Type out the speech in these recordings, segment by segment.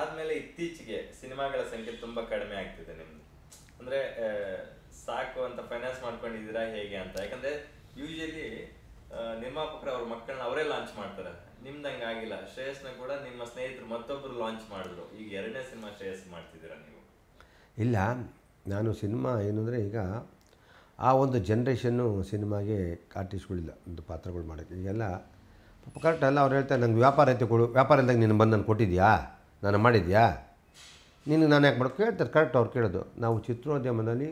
ಆದ್ಮೇಲೆ ಇತ್ತೀಚೆಗೆ ಸಿನಿಮಾಗಳ ಸಂಖ್ಯೆ ತುಂಬಾ ಕಡಿಮೆ ಆಗ್ತಿದೆ ನಿಮ್ದು ಅಂದ್ರೆ ಸಾಕು ಅಂತ ಫೈನಾನ್ಸ್ ಮಾಡ್ಕೊಂಡಿದ್ದೀರಾ ಹೇಗೆ ಅಂತ ಯಾಕಂದ್ರೆ ಯೂಶಲಿ ನಿರ್ಮಾಪಕರು ಅವ್ರ ಮಕ್ಕಳನ್ನ ಅವರೇ ಲಾಂಚ್ ಮಾಡ್ತಾರೆ ನಿಮ್ದಂಗೆ ಆಗಿಲ್ಲ ಶ್ರೇಯಸ್ನ ಕೂಡ ನಿಮ್ಮ ಸ್ನೇಹಿತರು ಮತ್ತೊಬ್ಬರು ಲಾಂಚ್ ಮಾಡಿದ್ರು ಈಗ ಎರಡನೇ ಸಿನಿಮಾ ಶ್ರೇಯಸ್ ಮಾಡ್ತಿದ್ದೀರಾ ನೀವು ಇಲ್ಲ ನಾನು ಸಿನಿಮಾ ಏನು ಅಂದರೆ ಈಗ ಆ ಒಂದು ಜನ್ರೇಷನ್ನು ಸಿನಿಮಾಗೆ ಆರ್ಟಿಸ್ಟ್ಗಳಿಲ್ಲ ಒಂದು ಪಾತ್ರಗಳು ಮಾಡೋಕ್ಕೆ ಈಗೆಲ್ಲ ಕರೆಕ್ಟ್ ಎಲ್ಲ ಅವ್ರು ಹೇಳ್ತಾರೆ ನಂಗೆ ವ್ಯಾಪಾರ ಐತೆ ಕೊಡು ವ್ಯಾಪಾರ ಇಲ್ದಾಗ ನಿನ್ನ ಬಂದು ಕೊಟ್ಟಿದ್ಯಾ ನಾನು ಮಾಡಿದ್ಯಾ ನಿನಗೆ ನಾನು ಯಾಕೆ ಮಾಡೋದು ಕೇಳ್ತಾರೆ ಕರೆಕ್ಟ್ ಅವ್ರು ಕೇಳೋದು ನಾವು ಚಿತ್ರೋದ್ಯಮದಲ್ಲಿ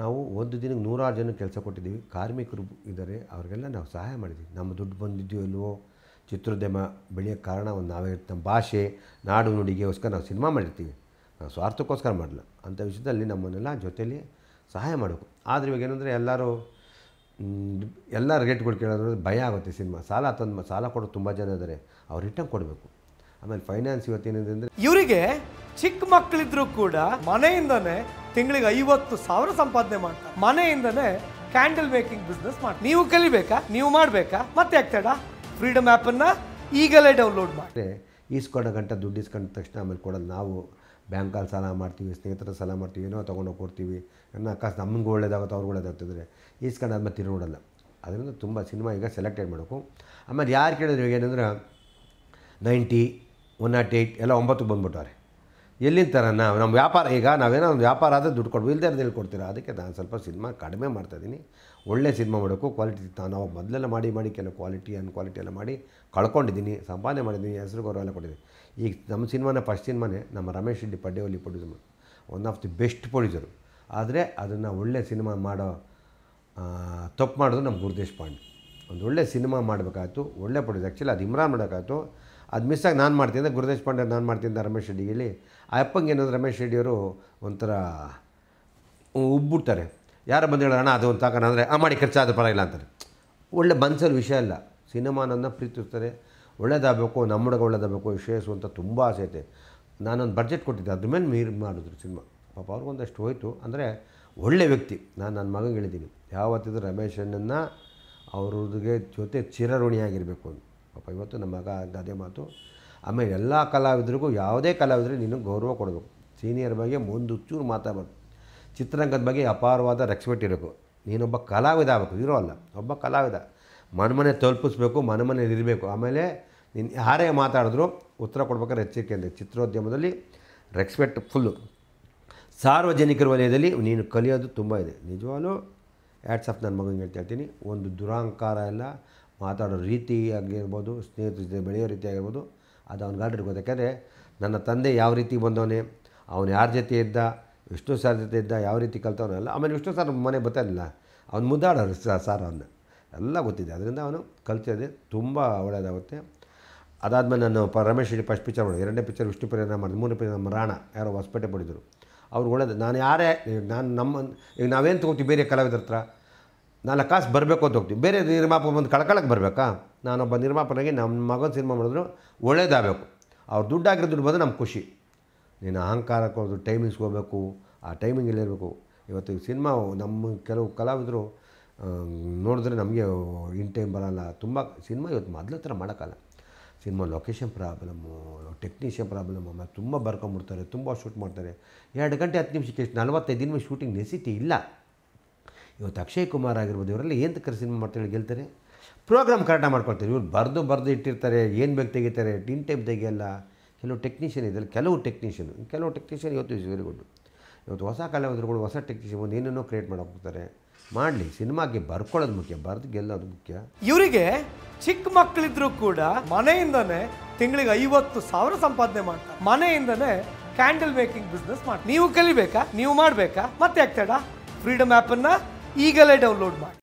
ನಾವು ಒಂದು ದಿನಕ್ಕೆ ನೂರಾರು ಜನ ಕೆಲಸ ಕೊಟ್ಟಿದ್ದೀವಿ ಕಾರ್ಮಿಕರು ಇದ್ದಾರೆ ಅವರಿಗೆಲ್ಲ ನಾವು ಸಹಾಯ ಮಾಡಿದ್ದೀವಿ ನಮ್ಮ ದುಡ್ಡು ಬಂದಿದ್ದೀವಿ ಇಲ್ಲವೋ ಚಿತ್ರೋದ್ಯಮ ಬೆಳೆಯೋಕ್ಕೆ ಕಾರಣ ಒಂದು ನಾವೇ ನಮ್ಮ ಭಾಷೆ ನಾಡು ನುಡಿಗೆಗೋಸ್ಕರ ನಾವು ಸಿನಿಮಾ ಮಾಡಿರ್ತೀವಿ ನಾವು ಸ್ವಾರ್ಥಕ್ಕೋಸ್ಕರ ಮಾಡಲ್ಲ ಅಂಥ ವಿಷಯದಲ್ಲಿ ನಮ್ಮನ್ನೆಲ್ಲ ಜೊತೆಯಲ್ಲಿ ಸಹಾಯ ಮಾಡಬೇಕು ಆದರೆ ಇವಾಗ ಏನಂದರೆ ಎಲ್ಲರೂ ಎಲ್ಲ ರೇಟ್ಗಳು ಕೇಳೋದ್ರೆ ಭಯ ಆಗುತ್ತೆ ಸಿನಿಮಾ ಸಾಲ ತಂದು ಸಾಲ ಕೊಡೋದು ತುಂಬ ಜನ ಇದ್ದಾರೆ ಅವ್ರು ರಿಟರ್ನ್ ಕೊಡಬೇಕು ಆಮೇಲೆ ಫೈನಾನ್ಸ್ ಏನಿದೆ ಅಂದರೆ ಇವರಿಗೆ ಚಿಕ್ಕ ಮಕ್ಕಳಿದ್ರು ಕೂಡ ಮನೆಯಿಂದನೇ ತಿಂಗಳಿಗೆ ಐವತ್ತು ಸಾವಿರ ಸಂಪಾದನೆ ಮಾಡ್ತಾರೆ ಮನೆಯಿಂದನೇ ಕ್ಯಾಂಡಲ್ ಮೇಕಿಂಗ್ ಬಿಸ್ನೆಸ್ ಮಾಡಿ ನೀವು ಕಲಿಬೇಕಾ ನೀವು ಮಾಡಬೇಕಾ ಮತ್ತೆ ಆಗ್ತೇಡ ಫ್ರೀಡಮ್ ಆ್ಯಪನ್ನು ಈಗಲೇ ಡೌನ್ಲೋಡ್ ಮಾಡಿ ಈಸ್ಕೊಂಡ ಗಂಟೆ ದುಡ್ಡು ಇಸ್ಕೊಂಡ ತಕ್ಷಣ ಆಮೇಲೆ ಕೊಡೋದು ನಾವು ಬ್ಯಾಂಕಲ್ಲಿ ಸಾಲ ಮಾಡ್ತೀವಿ ಸ್ನೇಹಿತರ ಸಾಲ ಮಾಡ್ತೀವಿ ಏನೋ ತೊಗೊಂಡೋಗಿ ಕೊಡ್ತೀವಿ ಅನ್ನ ಅಕಸ್ ನಮಗೂ ಒಳ್ಳೇದಾಗುತ್ತೆ ಅವ್ರಿಗೆ ಒಳ್ಳೇದಾಗ್ತಿದ್ರೆ ಈಸ್ಕೊಂಡು ಮತ್ತೆ ತಿರುಗೋಡಲ್ಲ ಅದರಿಂದ ತುಂಬ ಸಿನಿಮಾ ಈಗ ಸೆಲೆಕ್ಟೆಡ್ ಮಾಡಬೇಕು ಆಮೇಲೆ ಯಾರು ಕೇಳಿದ್ರು ಏನಂದ್ರೆ ನೈಂಟಿ ಒನ್ ನಾಟ್ ಏಯ್ಟ್ ಎಲ್ಲ ಒಂಬತ್ತಕ್ಕೆ ಬಂದುಬಿಟ್ಟವ್ರೆ ಎಲ್ಲಿಂದ ಥರ ನಾವು ನಮ್ಮ ವ್ಯಾಪಾರ ಈಗ ನಾವೇನೋ ಒಂದು ವ್ಯಾಪಾರ ಆದರೆ ದುಡ್ಡು ಕೊಡ್ಬೋದು ಇಲ್ಲದೇ ಇರೋದು ಅದಕ್ಕೆ ನಾನು ಸ್ವಲ್ಪ ಸಿನಿಮಾ ಕಡಿಮೆ ಮಾಡ್ತಾಯಿದ್ದೀನಿ ಒಳ್ಳೆ ಸಿನಿಮಾ ಮಾಡೋಕ್ಕೂ ಕ್ವಾಲಿಟಿ ನಾವು ಮೊದಲೆಲ್ಲ ಮಾಡಿ ಮಾಡಿ ಕೆಲವು ಕ್ವಾಲಿಟಿ ಅನ್ ಕ್ವಾಲಿಟಿ ಎಲ್ಲ ಮಾಡಿ ಕಳ್ಕೊಂಡಿದ್ದೀನಿ ಸಂಪಾದನೆ ಮಾಡಿದ್ದೀನಿ ಹೆಸರು ಗೌರವ ಎಲ್ಲ ಕೊಟ್ಟಿದ್ದೀನಿ ಈಗ ನಮ್ಮ ಸಿನಿಮಾನ ಫಸ್ಟ್ ಸಿನಿಮಾನೇ ನಮ್ಮ ರಮೇಶ್ ರೆಡ್ಡಿ ಪಡ್ಡೆವಲ್ಲಿ producer one of the best producer ಆದರೆ ಅದನ್ನು ಒಳ್ಳೆ ಸಿನಿಮಾ ಮಾಡೋ ತಪ್ಪು ಮಾಡೋದು ನಮ್ಮ ಗುರುದೇಶ್ ಪಾಂಡೆ ಒಂದು ಒಳ್ಳೆ ಸಿನಿಮಾ ಮಾಡಬೇಕಾಯ್ತು ಒಳ್ಳೆ ಪ್ರೊಡ್ಯೂಸ್ ಆ್ಯಕ್ಚುಲಿ ಅದು ಇಮ್ರಾನ್ ಮಾಡೋಕ್ಕಾಯ್ತು ಅದು ಮಿಸ್ ಆಗಿ ನಾನು ಮಾಡ್ತೀನಿ ಅಂತ ಗುರುದೇಶ್ ಪಾಂಡೆ ನಾನು ಮಾಡ್ತೀನಿ ರಮೇಶ್ ರೆಡ್ಡಿ ಹೇಳಿ ಆ ಅಪ್ಪಂಗೆ ಏನಂದ್ರೆ ರಮೇಶ್ ರೆಡ್ಡಿಯವರು ಒಂಥರ ಉಬ್ಬಿಡ್ತಾರೆ ಯಾರು ಬಂದು ಹೇಳೋಣ ಅದು ಒಂದು ತಾಕೋಣ ಅಂದರೆ ಆ ಮಾಡಿ ಖರ್ಚಾದ ಪರವಾಗಿಲ್ಲ ಅಂತಾರೆ ಒಳ್ಳೆ ಮನಸ್ಸಲ್ಲಿ ವಿಷಯ ಇಲ್ಲ ಸಿನಿಮಾ ನನ್ನ ಪ್ರೀತಿಸ್ತಾರೆ ಒಳ್ಳೇದಾಗಬೇಕು ಹುಡುಗ ಒಳ್ಳೇದಾಗಬೇಕು ಅಂತ ತುಂಬ ಆಸೆ ಐತೆ ನಾನೊಂದು ಬಜೆಟ್ ಕೊಟ್ಟಿದ್ದೆ ಅದ್ರ ಮೇಲೆ ಮೀರಿ ಮಾಡಿದ್ರು ಸಿನಿಮಾ ಪಾಪ ಅವ್ರಿಗೊಂದಷ್ಟು ಹೋಯಿತು ಅಂದರೆ ಒಳ್ಳೆ ವ್ಯಕ್ತಿ ನಾನು ನನ್ನ ಮಗಂಗೆ ಹೇಳಿದ್ದೀನಿ ಯಾವತ್ತಿದ್ರೂ ರಮೇಶಣ್ಣನ್ನು ಅವ್ರಿಗೆ ಜೊತೆ ಚಿರಋಣಿಯಾಗಿರಬೇಕು ಅಂತ ಪಾಪ ಇವತ್ತು ನಮ್ಮ ಮಗ ಅದೇ ಮಾತು ಆಮೇಲೆ ಎಲ್ಲ ಕಲಾವಿದರಿಗೂ ಯಾವುದೇ ಕಲಾವಿದರು ನಿನಗೆ ಗೌರವ ಕೊಡಬೇಕು ಸೀನಿಯರ್ ಬಗ್ಗೆ ಒಂದು ಚೂರು ಮಾತಾಡಬೇಕು ಚಿತ್ರರಂಗದ ಬಗ್ಗೆ ಅಪಾರವಾದ ರೆಕ್ಸ್ಪೆಕ್ಟ್ ಇರಬೇಕು ನೀನೊಬ್ಬ ಕಲಾವಿದ ಆಗಬೇಕು ಇರೋ ಅಲ್ಲ ಒಬ್ಬ ಕಲಾವಿದ ಮನಮನೆ ತಲುಪಿಸ್ಬೇಕು ಮನಮನೆ ಇರಬೇಕು ಆಮೇಲೆ ನೀನು ಯಾರೇ ಮಾತಾಡಿದ್ರು ಉತ್ತರ ಕೊಡ್ಬೇಕಾದ್ರೆ ಅಂದರೆ ಚಿತ್ರೋದ್ಯಮದಲ್ಲಿ ರೆಕ್ಸ್ಪೆಕ್ಟ್ ಫುಲ್ಲು ಸಾರ್ವಜನಿಕರ ವಲಯದಲ್ಲಿ ನೀನು ಕಲಿಯೋದು ತುಂಬ ಇದೆ ನಿಜವಾಗಲೂ ಆ್ಯಡ್ಸ್ ಆಫ್ ನನ್ನ ಮಗನಿಗೆ ಹೇಳ್ತಾ ಇರ್ತೀನಿ ಒಂದು ದುರಾಂಕಾರ ಎಲ್ಲ ಮಾತಾಡೋ ರೀತಿ ಆಗಿರ್ಬೋದು ಸ್ನೇಹಿತರ ಜೊತೆ ಬೆಳೆಯೋ ರೀತಿ ಆಗಿರ್ಬೋದು ಅದು ಅವ್ನು ಗಾಡಿ ಗೊತ್ತು ಯಾಕೆಂದರೆ ನನ್ನ ತಂದೆ ಯಾವ ರೀತಿ ಬಂದವನೇ ಅವನು ಯಾರ ಜೊತೆ ಇದ್ದ ವಿಷ್ಣು ಸಾರ ಜೊತೆ ಇದ್ದ ಯಾವ ರೀತಿ ಕಲ್ತವನಲ್ಲ ಆಮೇಲೆ ವಿಷ್ಣು ಸರ್ ಮನೆ ಬರ್ತಾಯಿರಲಿಲ್ಲ ಅವ್ನು ಮುದ್ದಾಡೋರು ಸಾರ ಅವನ್ನ ಎಲ್ಲ ಗೊತ್ತಿದೆ ಅದರಿಂದ ಅವನು ಕಲ್ತಿದೆ ತುಂಬ ಒಳ್ಳೆಯದಾಗುತ್ತೆ ಅದಾದಮೇಲೆ ನಾನು ಪ ರಮೇಶ್ ಶೆಟ್ಟಿ ಫಸ್ಟ್ ಪಿಕ್ಚರ್ ಮಾಡಿದೆ ಎರಡನೇ ಪಿಕ್ಚರ್ ವಿಷ್ಣು ಪರಿಣಾಮ ಮಾಡಿದೆ ಮೂರನೇ ಪಿಕ್ಚರ್ ನಮ್ಮ ರಾಣ ಯಾರೋ ಹೊಸಪೇಟೆ ಪಡಿದರು ಅವ್ರು ಒಳ್ಳೆಯದು ನಾನು ಯಾರೇ ನಾನು ನಮ್ಮ ಈಗ ನಾವೇನು ತೊಗೋತೀವಿ ಬೇರೆ ಕಲಾವಿದ್ರ ಹತ್ರ ನಾಲ್ಕು ಕಾಸು ಬರಬೇಕು ಅಂತ ಹೋಗ್ತೀವಿ ಬೇರೆ ನಿರ್ಮಾಪಕ ಬಂದು ಕಳಕಳಕ್ಕೆ ಬರಬೇಕಾ ನಾನೊಬ್ಬ ನಿರ್ಮಾಪನಾಗಿ ನಮ್ಮ ಮಗನ ಸಿನಿಮಾ ಮಾಡಿದ್ರು ಒಳ್ಳೇದಾಗಬೇಕು ಅವ್ರು ದುಡ್ಡು ದುಡ್ಡು ಬಂದರೆ ನಮ್ಗೆ ಖುಷಿ ನೀನು ಅಹಂಕಾರಕ್ಕೆ ಹೋದ್ರು ಟೈಮಿಂಗ್ಸ್ಗೆ ಹೋಗಬೇಕು ಆ ಟೈಮಿಂಗ್ ಇಲ್ಲಿರಬೇಕು ಇವತ್ತು ಸಿನಿಮಾ ನಮ್ಮ ಕೆಲವು ಕಲಾವಿದರು ನೋಡಿದ್ರೆ ನಮಗೆ ಇನ್ ಟೈಮ್ ಬರೋಲ್ಲ ತುಂಬ ಸಿನಿಮಾ ಇವತ್ತು ಮೊದಲ ಥರ ಮಾಡೋಕ್ಕಲ್ಲ cinema location problem technician problem ಆಮೇಲೆ ತುಂಬ ಬರ್ಕೊಂಬಿಡ್ತಾರೆ ತುಂಬ ಶೂಟ್ ಮಾಡ್ತಾರೆ ಎರಡು ಗಂಟೆ ಹತ್ತು ನಿಮಿಷಕ್ಕೆ ನಲವತ್ತೈದು ದಿನ ಶೂಟಿಂಗ್ ನೆಸಿಟಿ ಇಲ್ಲ ಇವತ್ತು ಅಕ್ಷಯ್ ಕುಮಾರ್ ಆಗಿರ್ಬೋದು ಇವರೆಲ್ಲ ಏನು ಕರೆ ಸಿನಿಮಾ ಮಾಡ್ತಾರೆ ಗೆಲ್ತಾರೆ ಪ್ರೋಗ್ರಾಮ್ ಕರೆಕ್ಟಾಗಿ ಮಾಡ್ಕೊಳ್ತಾರೆ ಇವ್ರು ಬರೆದು ಬರೆದು ಇಟ್ಟಿರ್ತಾರೆ ಏನು ಬೇಕು ತೆಗಿತಾರೆ ಟಿನ್ ಟೈಪ್ ತೆಗಿಯಲ್ಲ ಕೆಲವು ಟೆಕ್ನಿಷಿಯನ್ ಇದೆಲ್ಲ ಕೆಲವು ಟೆಕ್ನಿಷಿಯನ್ ಕೆಲವು ಟೆಕ್ನಿಷಿಯನ್ ಇವತ್ತು ಇಸ್ ವೆರಿ ಗುಡ್ ಇವತ್ತು ಹೊಸ ಕಲಾವಿದರುಗಳು ಹೊಸ ಟೆಕ್ನಿಷಿಯನ್ ಒಂದು ಏನೇನೋ ಕ್ರಿಯೇಟ್ ಮಾಡೋಕೆ ಹೋಗ್ತಾರೆ ಮಾಡಲಿ ಸಿನಿಮಾಗೆ ಬರ್ಕೊಳ್ಳೋದು ಮುಖ್ಯ ಬರೆದು ಗೆಲ್ಲೋದು ಮುಖ್ಯ ಇವರಿಗೆ ಚಿಕ್ಕ ಮಕ್ಕಳಿದ್ರು ಕೂಡ ಮನೆಯಿಂದನೇ ತಿಂಗಳಿಗೆ ಐವತ್ತು ಸಾವಿರ ಸಂಪಾದನೆ ಮಾಡ್ತಾರೆ ಮನೆಯಿಂದನೇ ಕ್ಯಾಂಡಲ್ ಮೇಕಿಂಗ್ ಬಿಸ್ನೆಸ್ ಮಾಡಿ ನೀವು ಕಲಿಬೇಕಾ ನೀವು ಮಾಡಬೇಕಾ ಮತ್ತೆ ಆಗ್ತಾಡ ಫ್ರೀಡಮ್ ಆ್ಯಪನ್ನು ಈಗಲೇ ಡೌನ್ಲೋಡ್ ಮಾಡಿ